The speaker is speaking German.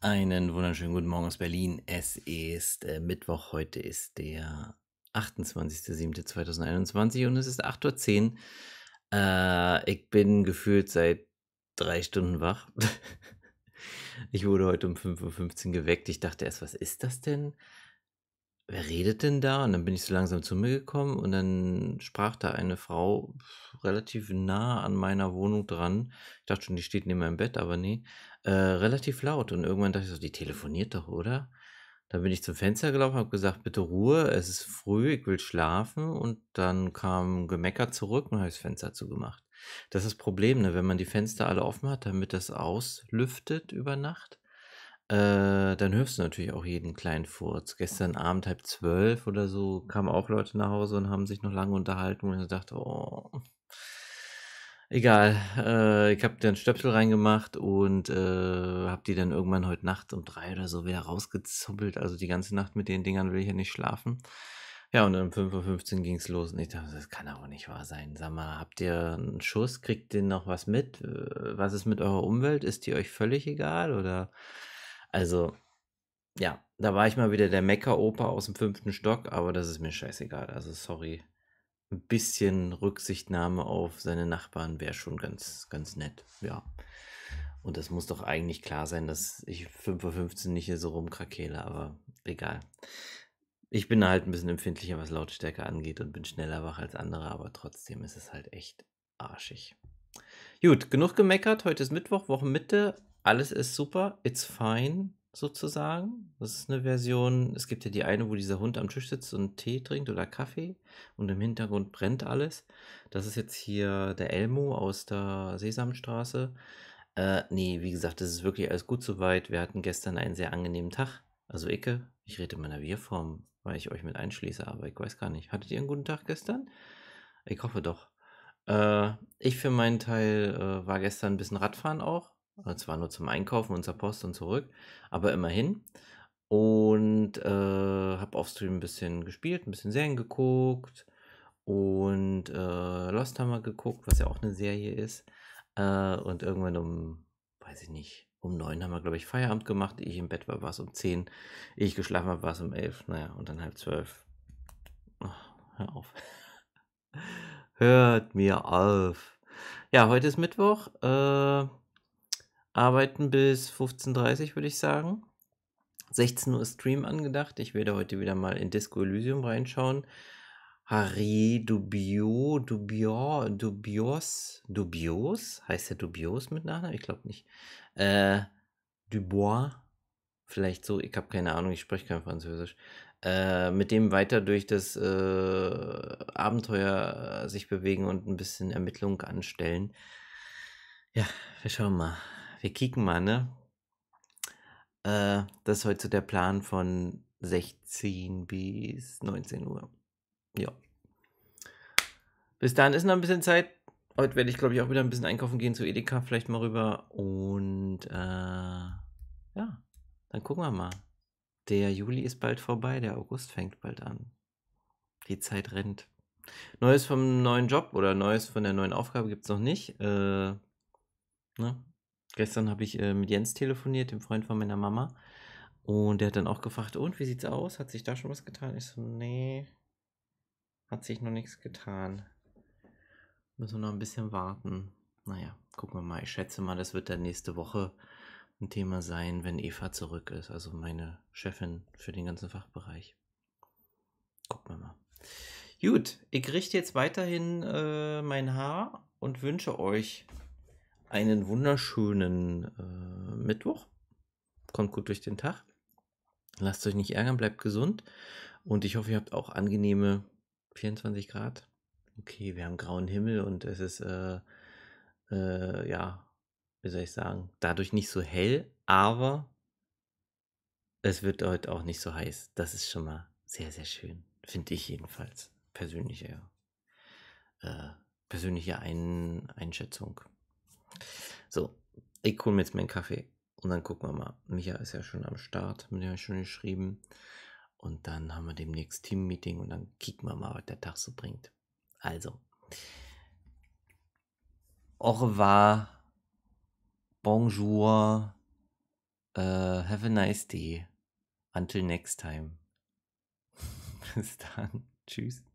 Einen wunderschönen guten Morgen aus Berlin. Es ist äh, Mittwoch, heute ist der 28.07.2021 und es ist 8.10 Uhr. Äh, ich bin gefühlt seit drei Stunden wach. ich wurde heute um 5.15 Uhr geweckt. Ich dachte erst, was ist das denn? wer redet denn da? Und dann bin ich so langsam zu mir gekommen und dann sprach da eine Frau relativ nah an meiner Wohnung dran. Ich dachte schon, die steht neben meinem Bett, aber nee. Äh, relativ laut. Und irgendwann dachte ich so, die telefoniert doch, oder? Dann bin ich zum Fenster gelaufen, habe gesagt, bitte Ruhe, es ist früh, ich will schlafen. Und dann kam Gemecker zurück und habe das Fenster zugemacht. Das ist das Problem, ne? wenn man die Fenster alle offen hat, damit das auslüftet über Nacht äh, dann hörst du natürlich auch jeden kleinen Furz. Gestern Abend halb zwölf oder so kamen auch Leute nach Hause und haben sich noch lange unterhalten, und ich dachte, oh, Egal, äh, ich habe dann Stöpsel reingemacht und äh, habe die dann irgendwann heute Nacht um drei oder so wieder rausgezuppelt. Also die ganze Nacht mit den Dingern will ich ja nicht schlafen. Ja, und um 5.15 Uhr ging es los und ich dachte, das kann aber nicht wahr sein. Sag mal, habt ihr einen Schuss? Kriegt ihr noch was mit? Äh, was ist mit eurer Umwelt? Ist die euch völlig egal oder also, ja, da war ich mal wieder der Mecker-Opa aus dem fünften Stock, aber das ist mir scheißegal. Also, sorry. Ein bisschen Rücksichtnahme auf seine Nachbarn wäre schon ganz, ganz nett, ja. Und das muss doch eigentlich klar sein, dass ich 5.15 Uhr nicht hier so rumkrakele, aber egal. Ich bin halt ein bisschen empfindlicher, was Lautstärke angeht und bin schneller wach als andere, aber trotzdem ist es halt echt arschig. Gut, genug gemeckert. Heute ist Mittwoch, Wochenmitte alles ist super, it's fine, sozusagen. Das ist eine Version, es gibt ja die eine, wo dieser Hund am Tisch sitzt und Tee trinkt oder Kaffee und im Hintergrund brennt alles. Das ist jetzt hier der Elmo aus der Sesamstraße. Äh, nee, wie gesagt, es ist wirklich alles gut soweit. Wir hatten gestern einen sehr angenehmen Tag. Also Icke, ich rede in meiner Wirform, weil ich euch mit einschließe, aber ich weiß gar nicht. Hattet ihr einen guten Tag gestern? Ich hoffe doch. Äh, ich für meinen Teil äh, war gestern ein bisschen Radfahren auch und zwar nur zum Einkaufen und zur Post und zurück, aber immerhin. Und äh, habe auf Stream ein bisschen gespielt, ein bisschen Serien geguckt und äh, Lost haben wir geguckt, was ja auch eine Serie ist. Äh, und irgendwann um, weiß ich nicht, um neun haben wir, glaube ich, Feierabend gemacht. Ich im Bett war, war es um zehn. Ich geschlafen habe, war es um elf. Naja, und dann halb zwölf. Ach, oh, hör auf. Hört mir auf. Ja, heute ist Mittwoch. Äh, arbeiten bis 15.30 Uhr, würde ich sagen. 16 Uhr Stream angedacht. Ich werde heute wieder mal in Disco Elysium reinschauen. Harry Dubio, Dubio, Dubios, Dubios? Heißt der Dubios mit Nachnamen? Ich glaube nicht. Äh, Dubois, vielleicht so, ich habe keine Ahnung, ich spreche kein Französisch. Äh, mit dem weiter durch das äh, Abenteuer äh, sich bewegen und ein bisschen Ermittlung anstellen. Ja, wir schauen mal wir kicken mal, ne? Äh, das ist heute so der Plan von 16 bis 19 Uhr. Ja. Bis dahin ist noch ein bisschen Zeit. Heute werde ich, glaube ich, auch wieder ein bisschen einkaufen gehen zu Edeka, vielleicht mal rüber. Und äh, ja, dann gucken wir mal. Der Juli ist bald vorbei, der August fängt bald an. Die Zeit rennt. Neues vom neuen Job oder Neues von der neuen Aufgabe gibt es noch nicht. Äh, ne? Gestern habe ich äh, mit Jens telefoniert, dem Freund von meiner Mama. Und der hat dann auch gefragt, und wie sieht's aus? Hat sich da schon was getan? Ich so, nee, hat sich noch nichts getan. Müssen wir noch ein bisschen warten. Naja, gucken wir mal. Ich schätze mal, das wird dann nächste Woche ein Thema sein, wenn Eva zurück ist. Also meine Chefin für den ganzen Fachbereich. Gucken wir mal. Gut, ich richte jetzt weiterhin äh, mein Haar und wünsche euch einen wunderschönen äh, Mittwoch. Kommt gut durch den Tag. Lasst euch nicht ärgern, bleibt gesund. Und ich hoffe, ihr habt auch angenehme 24 Grad. Okay, wir haben grauen Himmel und es ist, äh, äh, ja, wie soll ich sagen, dadurch nicht so hell, aber es wird heute auch nicht so heiß. Das ist schon mal sehr, sehr schön. Finde ich jedenfalls. Persönliche, äh, persönliche Ein Einschätzung. So, ich hole mir jetzt meinen Kaffee und dann gucken wir mal. Micha ist ja schon am Start, mit dem habe ich schon geschrieben. Und dann haben wir demnächst Team-Meeting und dann kicken wir mal, was der Tag so bringt. Also, au revoir, bonjour, uh, have a nice day, until next time. Bis dann, tschüss.